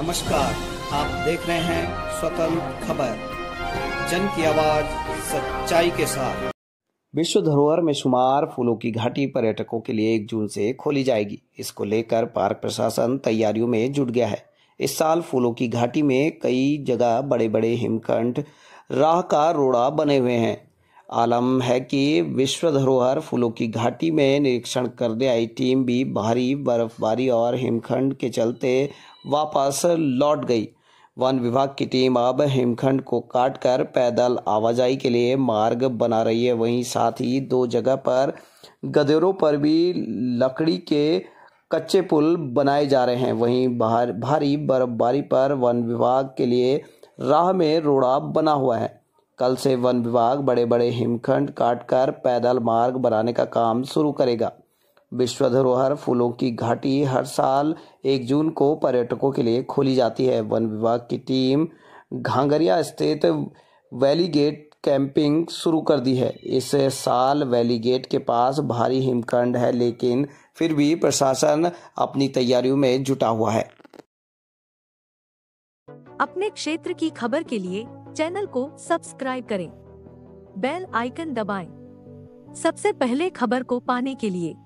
नमस्कार आप देख रहे हैं स्वतंत्र खबर जन की आवाज सच्चाई के साथ विश्व धरोहर में शुमार फूलों की घाटी पर्यटकों के लिए एक जून से खोली जाएगी इसको लेकर पार्क प्रशासन तैयारियों में जुट गया है इस साल फूलों की घाटी में कई जगह बड़े बड़े हिमखंड राह का रोड़ा बने हुए हैं आलम है कि विश्व धरोहर फूलों की घाटी में निरीक्षण करने आई टीम भी भारी बर्फबारी और हिमखंड के चलते वापस लौट गई वन विभाग की टीम अब हिमखंड को काट कर पैदल आवाजाही के लिए मार्ग बना रही है वहीं साथ ही दो जगह पर गदेरों पर भी लकड़ी के कच्चे पुल बनाए जा रहे हैं वहीं बाहर भारी बर्फबारी पर वन विभाग के लिए राह में रोड़ा बना हुआ है कल से वन विभाग बड़े बड़े हिमखंड काटकर पैदल मार्ग बनाने का काम शुरू करेगा विश्व धरोहर फूलों की घाटी हर साल एक जून को पर्यटकों के लिए खोली जाती है वन विभाग की टीम घांगरिया स्थित वैली गेट कैंपिंग शुरू कर दी है इस साल वैली गेट के पास भारी हिमखंड है लेकिन फिर भी प्रशासन अपनी तैयारियों में जुटा हुआ है अपने क्षेत्र की खबर के लिए चैनल को सब्सक्राइब करें बेल आइकन दबाएं। सबसे पहले खबर को पाने के लिए